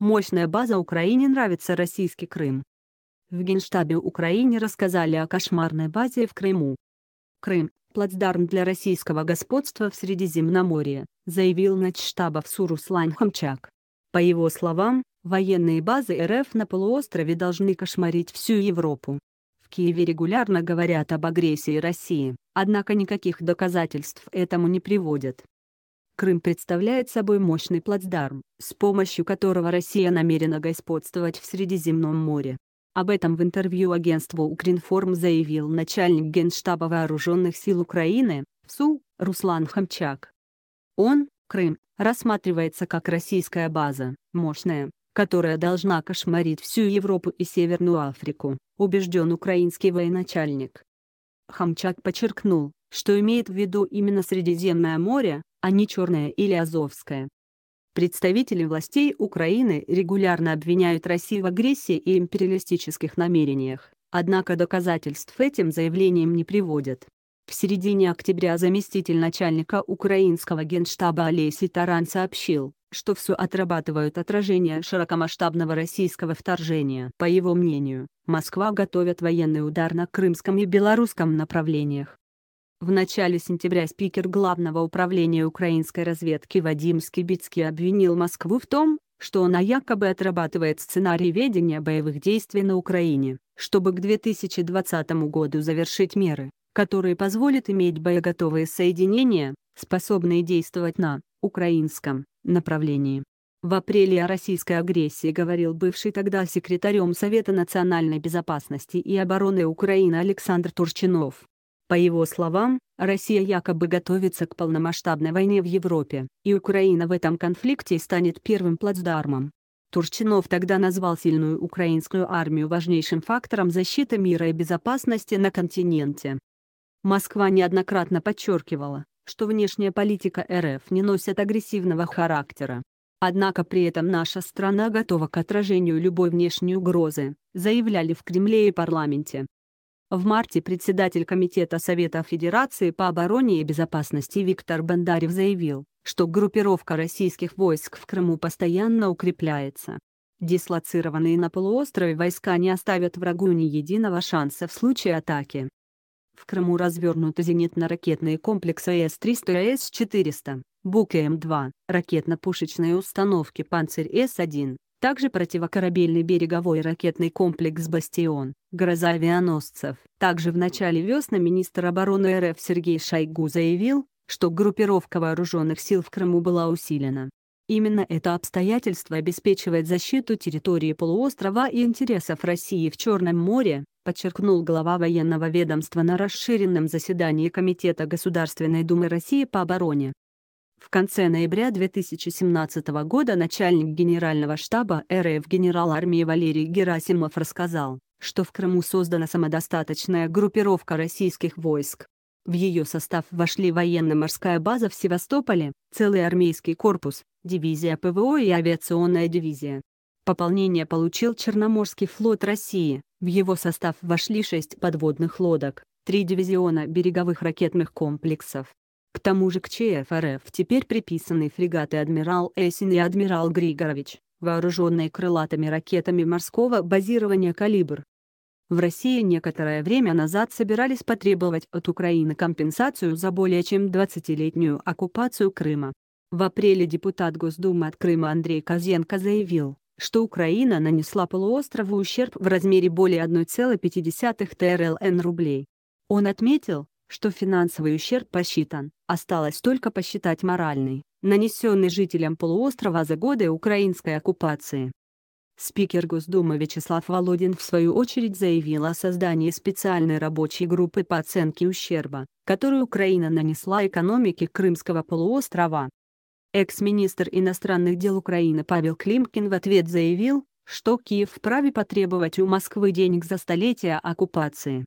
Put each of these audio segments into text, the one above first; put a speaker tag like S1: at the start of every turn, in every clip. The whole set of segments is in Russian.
S1: Мощная база Украине нравится российский Крым. В Генштабе Украине рассказали о кошмарной базе в Крыму. Крым – плацдарм для российского господства в Средиземноморье, заявил начштаба в Суруслан Хамчак. По его словам, военные базы РФ на полуострове должны кошмарить всю Европу. В Киеве регулярно говорят об агрессии России, однако никаких доказательств этому не приводят. Крым представляет собой мощный плацдарм, с помощью которого Россия намерена господствовать в Средиземном море. Об этом в интервью агентству «Укринформ» заявил начальник Генштаба Вооруженных сил Украины, ВСУ, Руслан Хамчак. Он, Крым, рассматривается как российская база, мощная, которая должна кошмарить всю Европу и Северную Африку, убежден украинский военачальник. Хамчак подчеркнул, что имеет в виду именно Средиземное море, а не черная или азовская. Представители властей Украины регулярно обвиняют Россию в агрессии и империалистических намерениях, однако доказательств этим заявлениям не приводят. В середине октября заместитель начальника украинского генштаба Олеси Таран сообщил, что все отрабатывают отражение широкомасштабного российского вторжения. По его мнению, Москва готовит военный удар на крымском и белорусском направлениях. В начале сентября спикер Главного управления украинской разведки Вадим Скибицкий обвинил Москву в том, что она якобы отрабатывает сценарий ведения боевых действий на Украине, чтобы к 2020 году завершить меры, которые позволят иметь боеготовые соединения, способные действовать на украинском направлении. В апреле о российской агрессии говорил бывший тогда секретарем Совета национальной безопасности и обороны Украины Александр Турчинов. По его словам, Россия якобы готовится к полномасштабной войне в Европе, и Украина в этом конфликте станет первым плацдармом. Турчинов тогда назвал сильную украинскую армию важнейшим фактором защиты мира и безопасности на континенте. Москва неоднократно подчеркивала, что внешняя политика РФ не носит агрессивного характера. Однако при этом наша страна готова к отражению любой внешней угрозы, заявляли в Кремле и парламенте. В марте председатель Комитета Совета Федерации по обороне и безопасности Виктор Бондарев заявил, что группировка российских войск в Крыму постоянно укрепляется. Дислоцированные на полуострове войска не оставят врагу ни единого шанса в случае атаки. В Крыму развернуты зенитно-ракетные комплексы С-300 и С-400, Бук М2, ракетно-пушечные установки «Панцирь С-1», также противокорабельный береговой ракетный комплекс «Бастион», гроза авианосцев. Также в начале весны министр обороны РФ Сергей Шойгу заявил, что группировка вооруженных сил в Крыму была усилена. Именно это обстоятельство обеспечивает защиту территории полуострова и интересов России в Черном море, подчеркнул глава военного ведомства на расширенном заседании Комитета Государственной Думы России по обороне. В конце ноября 2017 года начальник генерального штаба РФ генерал армии Валерий Герасимов рассказал, что в Крыму создана самодостаточная группировка российских войск. В ее состав вошли военно-морская база в Севастополе, целый армейский корпус, дивизия ПВО и авиационная дивизия. Пополнение получил Черноморский флот России, в его состав вошли шесть подводных лодок, три дивизиона береговых ракетных комплексов, к тому же к ЧФРФ теперь приписаны фрегаты «Адмирал Эсин» и «Адмирал Григорович», вооруженные крылатыми ракетами морского базирования «Калибр». В России некоторое время назад собирались потребовать от Украины компенсацию за более чем 20-летнюю оккупацию Крыма. В апреле депутат Госдумы от Крыма Андрей Козенко заявил, что Украина нанесла полуострову ущерб в размере более 1,5 ТРЛН рублей. Он отметил, что финансовый ущерб посчитан, Осталось только посчитать моральный, нанесенный жителям полуострова за годы украинской оккупации. Спикер Госдумы Вячеслав Володин в свою очередь заявил о создании специальной рабочей группы по оценке ущерба, который Украина нанесла экономике Крымского полуострова. Экс-министр иностранных дел Украины Павел Климкин в ответ заявил, что Киев вправе потребовать у Москвы денег за столетия оккупации.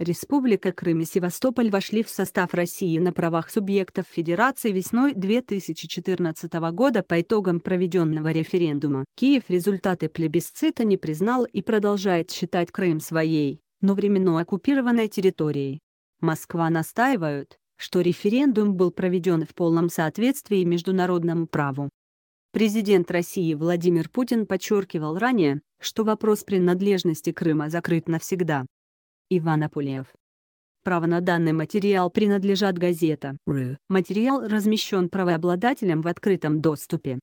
S1: Республика Крым и Севастополь вошли в состав России на правах субъектов Федерации весной 2014 года по итогам проведенного референдума. Киев результаты плебисцита не признал и продолжает считать Крым своей, но временно оккупированной территорией. Москва настаивает, что референдум был проведен в полном соответствии международному праву. Президент России Владимир Путин подчеркивал ранее, что вопрос принадлежности Крыма закрыт навсегда. Иван Апулев. Право на данный материал принадлежат газета. Материал размещен правообладателем в открытом доступе.